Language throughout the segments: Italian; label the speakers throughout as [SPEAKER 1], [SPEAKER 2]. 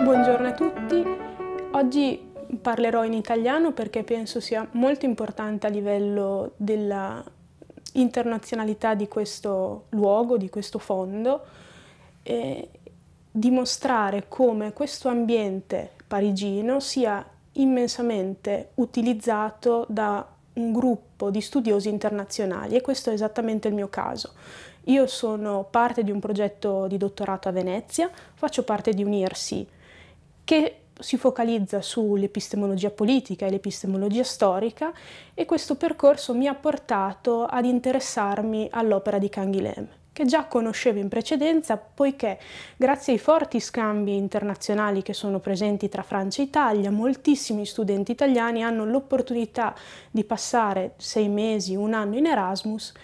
[SPEAKER 1] Buongiorno a tutti, oggi parlerò in italiano perché penso sia molto importante a livello della internazionalità di questo luogo, di questo fondo, eh, dimostrare come questo ambiente parigino sia immensamente utilizzato da un gruppo di studiosi internazionali e questo è esattamente il mio caso. Io sono parte di un progetto di dottorato a Venezia, faccio parte di un IRC che si focalizza sull'epistemologia politica e l'epistemologia storica e questo percorso mi ha portato ad interessarmi all'opera di Canguilhem che già conoscevo in precedenza poiché grazie ai forti scambi internazionali che sono presenti tra Francia e Italia moltissimi studenti italiani hanno l'opportunità di passare sei mesi, un anno in Erasmus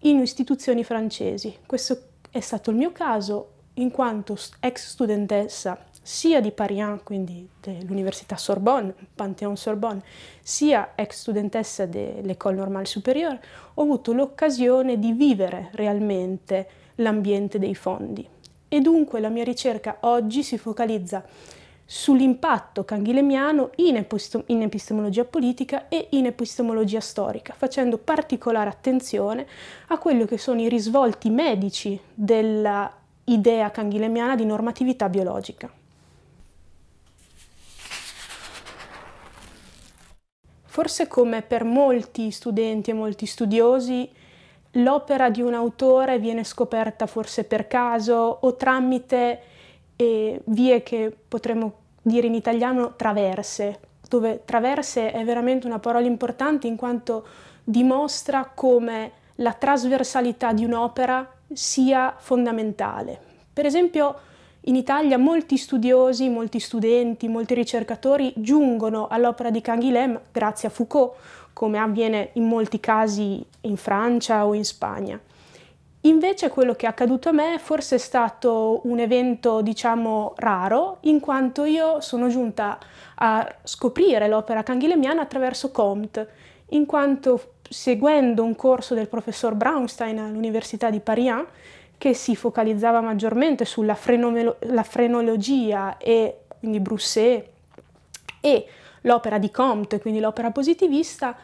[SPEAKER 1] in istituzioni francesi. Questo è stato il mio caso in quanto ex studentessa sia di Paris quindi dell'Università Sorbonne, Pantheon Sorbonne, sia ex studentessa dell'École Normale Supérieure, ho avuto l'occasione di vivere realmente l'ambiente dei fondi. E dunque la mia ricerca oggi si focalizza sull'impatto canghilemiano in, in epistemologia politica e in epistemologia storica, facendo particolare attenzione a quello che sono i risvolti medici della idea canghilemiana di normatività biologica. Forse come per molti studenti e molti studiosi, l'opera di un autore viene scoperta forse per caso o tramite eh, vie che potremmo dire in italiano traverse, dove traverse è veramente una parola importante in quanto dimostra come la trasversalità di un'opera sia fondamentale. Per esempio, in Italia molti studiosi, molti studenti, molti ricercatori giungono all'opera di Canguilhem grazie a Foucault, come avviene in molti casi in Francia o in Spagna. Invece quello che è accaduto a me è forse è stato un evento, diciamo, raro, in quanto io sono giunta a scoprire l'opera canghilemiana attraverso Comte, in quanto seguendo un corso del professor Braunstein all'Università di Paris, che si focalizzava maggiormente sulla frenologia e quindi Brousset e l'opera di Comte, quindi l'opera positivista,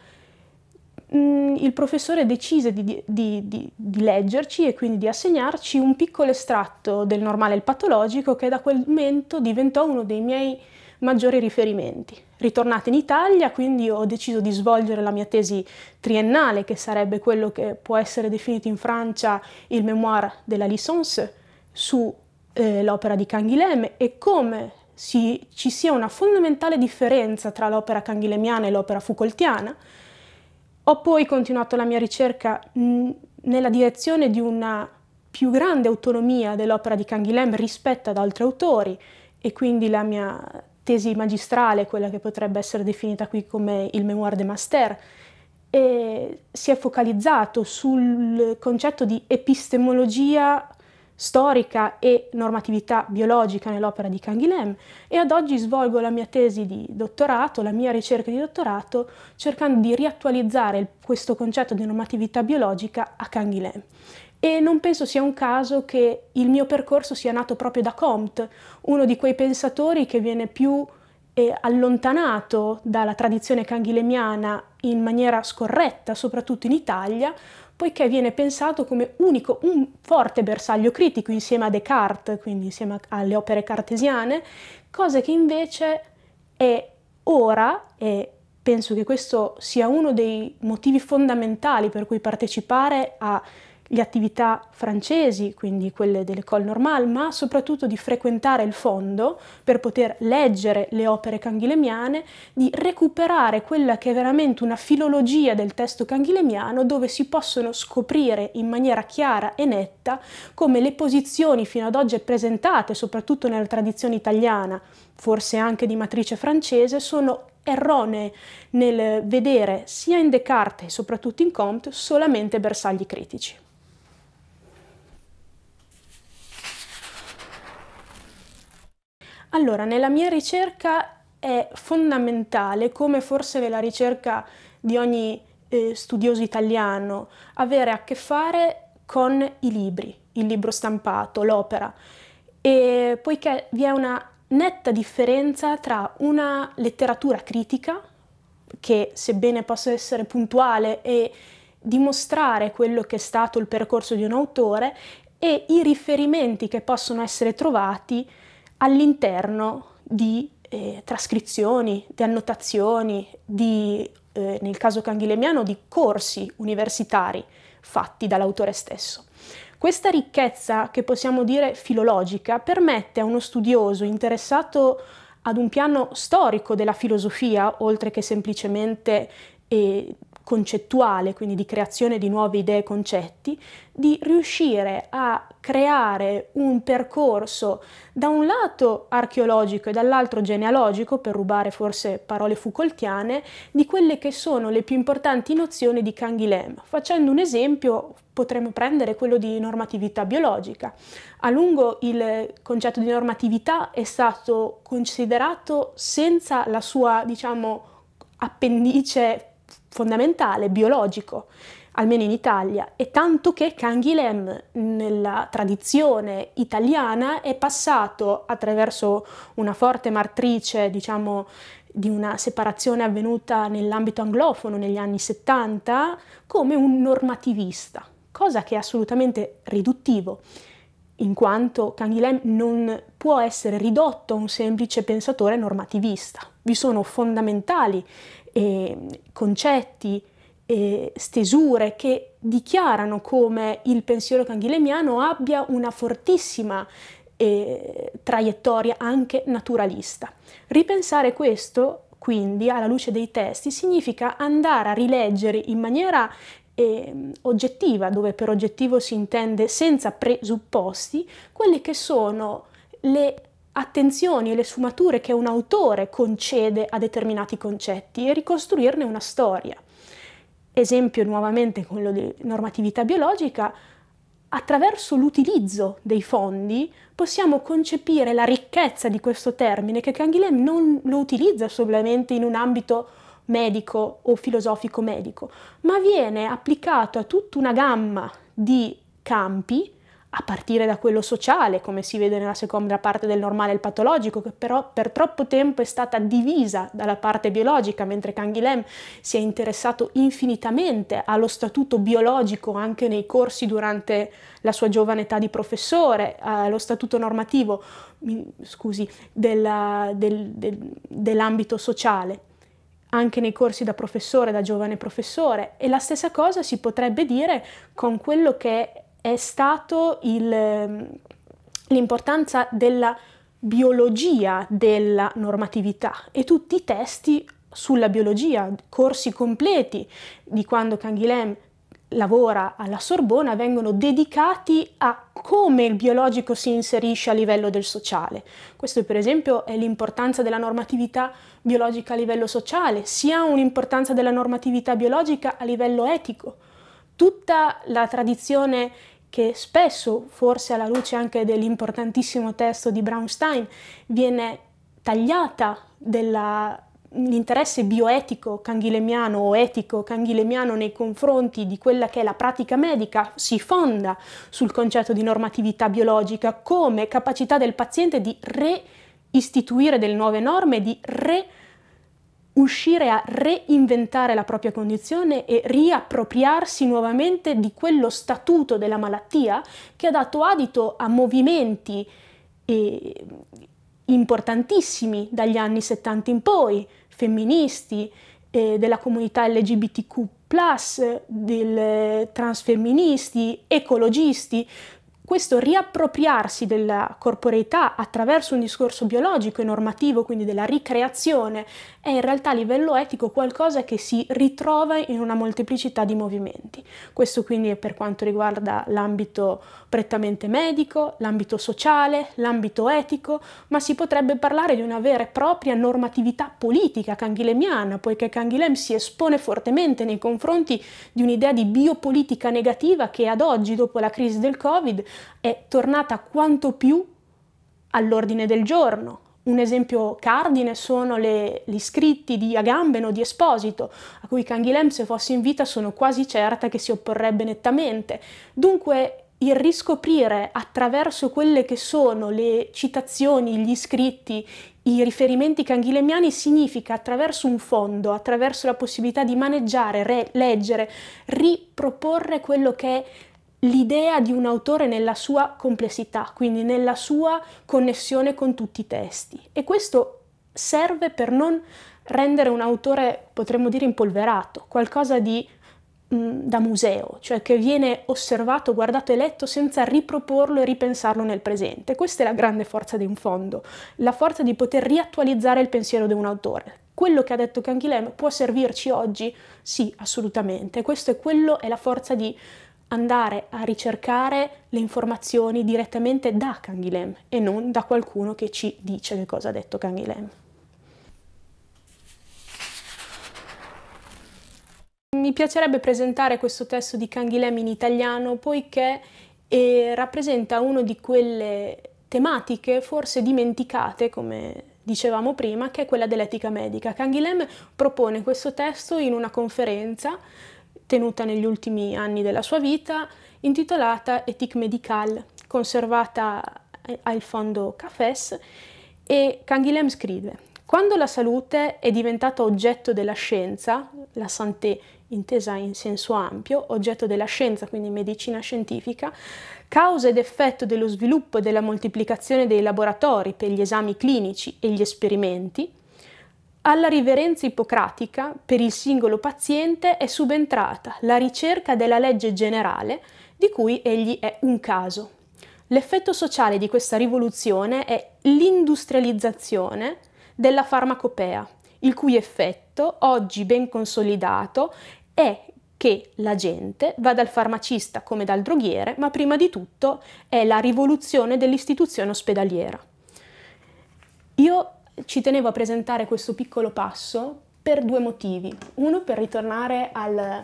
[SPEAKER 1] mh, mm, il professore decise di, di, di, di, leggerci e quindi di assegnarci un piccolo estratto del normale e il patologico che da quel momento diventò uno dei miei maggiori riferimenti ritornata in Italia, quindi ho deciso di svolgere la mia tesi triennale, che sarebbe quello che può essere definito in Francia il memoir de la licence, sull'opera eh, di Canguilhem e come si, ci sia una fondamentale differenza tra l'opera canghilemiana e l'opera Foucaultiana. Ho poi continuato la mia ricerca mh, nella direzione di una più grande autonomia dell'opera di Canguilhem rispetto ad altri autori e quindi la mia tesi magistrale, quella che potrebbe essere definita qui come il memoir de master, e si è focalizzato sul concetto di epistemologia storica e normatività biologica nell'opera di Canguilhem e ad oggi svolgo la mia tesi di dottorato, la mia ricerca di dottorato, cercando di riattualizzare questo concetto di normatività biologica a Canguilhem. E non penso sia un caso che il mio percorso sia nato proprio da Comte, uno di quei pensatori che viene più eh, allontanato dalla tradizione canghilemiana in maniera scorretta, soprattutto in Italia, poiché viene pensato come unico, un forte bersaglio critico insieme a Descartes, quindi insieme alle opere cartesiane, cosa che invece è ora, e penso che questo sia uno dei motivi fondamentali per cui partecipare a le attività francesi, quindi quelle dell'École Normale, ma soprattutto di frequentare il fondo per poter leggere le opere canghilemiane, di recuperare quella che è veramente una filologia del testo canghilemiano dove si possono scoprire in maniera chiara e netta come le posizioni fino ad oggi presentate, soprattutto nella tradizione italiana, forse anche di matrice francese, sono erronee nel vedere sia in Descartes e soprattutto in Comte solamente bersagli critici. Allora, nella mia ricerca è fondamentale, come forse nella ricerca di ogni eh, studioso italiano, avere a che fare con i libri, il libro stampato, l'opera, e poiché vi è una netta differenza tra una letteratura critica, che sebbene possa essere puntuale e dimostrare quello che è stato il percorso di un autore, e i riferimenti che possono essere trovati all'interno di eh, trascrizioni, di annotazioni, di, eh, nel caso canghilemiano, di corsi universitari fatti dall'autore stesso. Questa ricchezza, che possiamo dire filologica, permette a uno studioso interessato ad un piano storico della filosofia, oltre che semplicemente eh, concettuale, quindi di creazione di nuove idee e concetti, di riuscire a creare un percorso da un lato archeologico e dall'altro genealogico, per rubare forse parole Foucaultiane, di quelle che sono le più importanti nozioni di Canguilhem. Facendo un esempio potremmo prendere quello di normatività biologica. A lungo il concetto di normatività è stato considerato senza la sua, diciamo, appendice fondamentale, biologico, almeno in Italia, e tanto che Canghilem nella tradizione italiana è passato attraverso una forte martrice, diciamo, di una separazione avvenuta nell'ambito anglofono negli anni 70 come un normativista, cosa che è assolutamente riduttivo, in quanto Canghilem non può essere ridotto a un semplice pensatore normativista. Vi sono fondamentali eh, concetti, eh, stesure che dichiarano come il pensiero canghilemiano abbia una fortissima eh, traiettoria anche naturalista. Ripensare questo, quindi, alla luce dei testi, significa andare a rileggere in maniera eh, oggettiva, dove per oggettivo si intende senza presupposti, quelle che sono le attenzioni e le sfumature che un autore concede a determinati concetti e ricostruirne una storia. Esempio nuovamente quello di normatività biologica, attraverso l'utilizzo dei fondi possiamo concepire la ricchezza di questo termine che Canguilhem non lo utilizza solamente in un ambito medico o filosofico medico, ma viene applicato a tutta una gamma di campi a partire da quello sociale, come si vede nella seconda parte del normale e il patologico, che però per troppo tempo è stata divisa dalla parte biologica, mentre Canguilhem si è interessato infinitamente allo statuto biologico anche nei corsi durante la sua giovane età di professore, allo statuto normativo, scusi, della, del, del, dell'ambito sociale anche nei corsi da professore, da giovane professore, e la stessa cosa si potrebbe dire con quello che è stato il, ehm, l'importanza della biologia della normatività e tutti i testi sulla biologia, corsi completi di quando Canguilhem lavora alla Sorbona vengono dedicati a come il biologico si inserisce a livello del sociale. Questo per esempio è l'importanza della normatività biologica a livello sociale, sia un'importanza della normatività biologica a livello etico. Tutta la tradizione che spesso, forse alla luce anche dell'importantissimo testo di Braunstein, viene tagliata della l'interesse bioetico canghilemiano o etico canghilemiano nei confronti di quella che è la pratica medica si fonda sul concetto di normatività biologica come capacità del paziente di reistituire delle nuove norme, di re uscire a reinventare la propria condizione e riappropriarsi nuovamente di quello statuto della malattia che ha dato adito a movimenti eh, importantissimi dagli anni 70 in poi, femministi, eh, della comunità LGBTQ, del, eh, transfemministi, ecologisti, questo riappropriarsi della corporeità attraverso un discorso biologico e normativo, quindi della ricreazione, è in realtà a livello etico qualcosa che si ritrova in una molteplicità di movimenti. Questo quindi è per quanto riguarda l'ambito prettamente medico, l'ambito sociale, l'ambito etico, ma si potrebbe parlare di una vera e propria normatività politica canghilemiana, poiché Canghilem si espone fortemente nei confronti di un'idea di biopolitica negativa che ad oggi, dopo la crisi del Covid, è tornata quanto più all'ordine del giorno. Un esempio cardine sono le, gli scritti di Agambeno di Esposito, a cui Canghilem, se fosse in vita, sono quasi certa che si opporrebbe nettamente. Dunque, il riscoprire attraverso quelle che sono le citazioni, gli scritti, i riferimenti canghilemiani significa attraverso un fondo, attraverso la possibilità di maneggiare, leggere, riproporre quello che è l'idea di un autore nella sua complessità, quindi nella sua connessione con tutti i testi. E questo serve per non rendere un autore, potremmo dire, impolverato, qualcosa di mm, da museo, cioè che viene osservato, guardato e letto senza riproporlo e ripensarlo nel presente. Questa è la grande forza di un fondo, la forza di poter riattualizzare il pensiero di un autore. Quello che ha detto Canchilem può servirci oggi? Sì, assolutamente. Questo è quello, è la forza di andare a ricercare le informazioni direttamente da Canguilhem e non da qualcuno che ci dice che cosa ha detto Canguilhem. Mi piacerebbe presentare questo testo di Canguilhem in italiano poiché eh, rappresenta una di quelle tematiche forse dimenticate, come dicevamo prima, che è quella dell'etica medica. Canguilhem propone questo testo in una conferenza tenuta negli ultimi anni della sua vita, intitolata Ethique médicale, conservata eh, al fondo Cafès, e Canguilhem scrive quando la salute è diventata oggetto della scienza, la santé intesa in senso ampio, oggetto della scienza, quindi medicina scientifica, causa ed effetto dello sviluppo e della moltiplicazione dei laboratori per gli esami clinici e gli esperimenti, alla riverenza ipocratica per il singolo paziente è subentrata la ricerca della legge generale di cui egli è un caso. L'effetto sociale di questa rivoluzione è l'industrializzazione della farmacopea, il cui effetto, oggi ben consolidato, è che la gente va dal farmacista come dal droghiere, ma prima di tutto è la rivoluzione dell'istituzione ospedaliera. Io ci tenevo a presentare questo piccolo passo per due motivi. Uno, per ritornare al,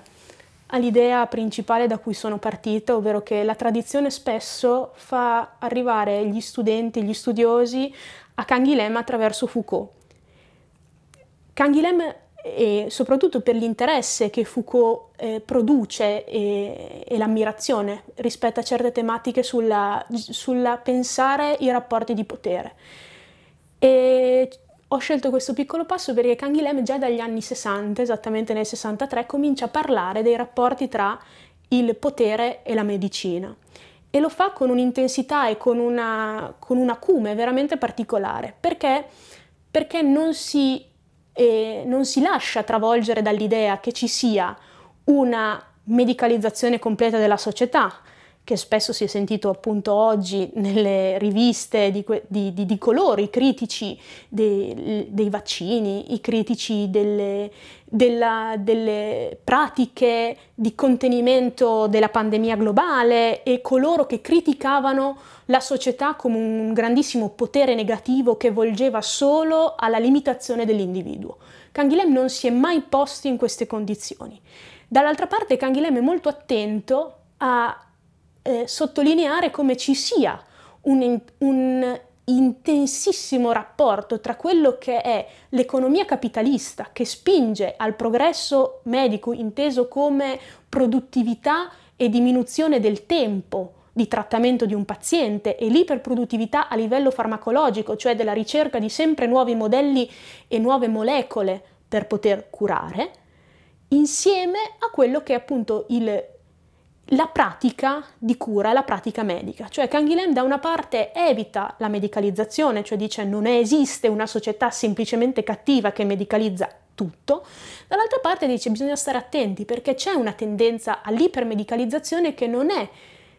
[SPEAKER 1] all'idea principale da cui sono partita, ovvero che la tradizione spesso fa arrivare gli studenti, gli studiosi a Canghilem attraverso Foucault. Canghilem e soprattutto per l'interesse che Foucault eh, produce e, e, l'ammirazione rispetto a certe tematiche sulla, sulla pensare i rapporti di potere. E ho scelto questo piccolo passo perché Canguilhem già dagli anni 60, esattamente nel 63, comincia a parlare dei rapporti tra il potere e la medicina. E lo fa con un'intensità e con, una, con un acume veramente particolare, perché, perché non, si, eh, non si lascia travolgere dall'idea che ci sia una medicalizzazione completa della società, che spesso si è sentito appunto oggi nelle riviste di, di, di, di colori, i critici dei, dei, vaccini, i critici delle, della, delle pratiche di contenimento della pandemia globale e coloro che criticavano la società come un grandissimo potere negativo che volgeva solo alla limitazione dell'individuo. Canghilem non si è mai posto in queste condizioni. Dall'altra parte Canghilem è molto attento a eh, sottolineare come ci sia un, un intensissimo rapporto tra quello che è l'economia capitalista che spinge al progresso medico inteso come produttività e diminuzione del tempo di trattamento di un paziente e l'iperproduttività a livello farmacologico, cioè della ricerca di sempre nuovi modelli e nuove molecole per poter curare, insieme a quello che è appunto il la pratica di cura e la pratica medica, cioè Canguilhem da una parte evita la medicalizzazione, cioè dice non esiste una società semplicemente cattiva che medicalizza tutto, dall'altra parte dice bisogna stare attenti perché c'è una tendenza all'ipermedicalizzazione che non è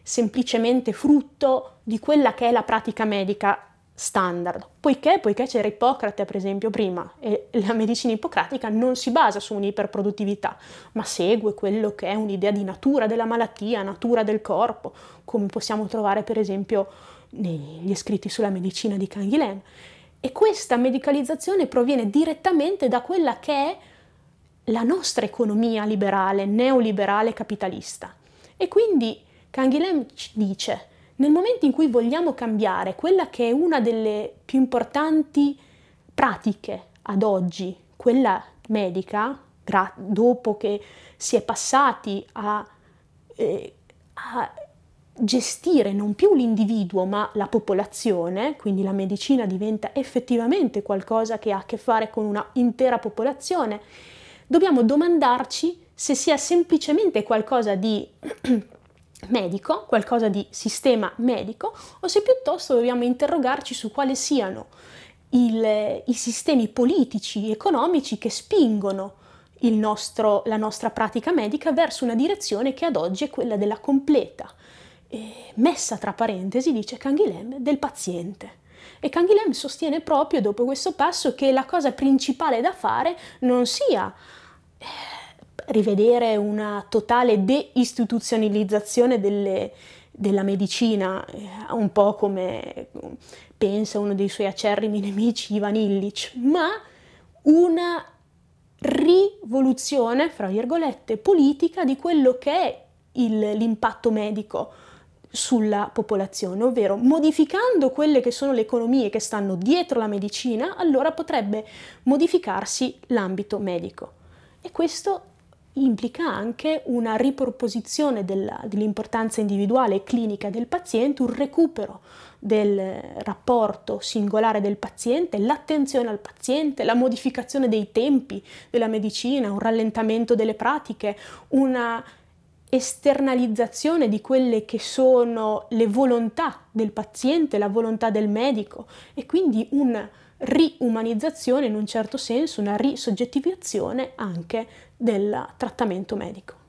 [SPEAKER 1] semplicemente frutto di quella che è la pratica medica standard. Poiché? Poiché c'era Ippocrate, per esempio, prima, e la medicina ippocratica non si basa su un'iperproduttività, ma segue quello che è un'idea di natura della malattia, natura del corpo, come possiamo trovare, per esempio, negli scritti sulla medicina di Canguilhem. E questa medicalizzazione proviene direttamente da quella che è la nostra economia liberale, neoliberale, capitalista. E quindi Canguilhem ci dice nel momento in cui vogliamo cambiare quella che è una delle più importanti pratiche ad oggi, quella medica, gra- dopo che si è passati a, eh, a gestire non più l'individuo ma la popolazione, quindi la medicina diventa effettivamente qualcosa che ha a che fare con una intera popolazione, dobbiamo domandarci se sia semplicemente qualcosa di medico, qualcosa di sistema medico, o se piuttosto dobbiamo interrogarci su quali siano il, i sistemi politici, economici che spingono nostro, la nostra pratica medica verso una direzione che ad oggi è quella della completa, eh, messa tra parentesi, dice Canguilhem, del paziente. E Canguilhem sostiene proprio dopo questo passo che la cosa principale da fare non sia... Eh, rivedere una totale deistituzionalizzazione delle, della medicina, eh, un po' come pensa uno dei suoi acerrimi nemici Ivan Illich, ma una rivoluzione, fra virgolette, politica di quello che è il, l'impatto medico sulla popolazione, ovvero modificando quelle che sono le economie che stanno dietro la medicina, allora potrebbe modificarsi l'ambito medico. E questo implica anche una riproposizione dell'importanza individuale e clinica del paziente, un recupero del rapporto singolare del paziente, l'attenzione al paziente, la modificazione dei tempi della medicina, un rallentamento delle pratiche, una esternalizzazione di quelle che sono le volontà del paziente, la volontà del medico e quindi un riumanizzazione in un certo senso, una risoggettivazione anche del trattamento medico.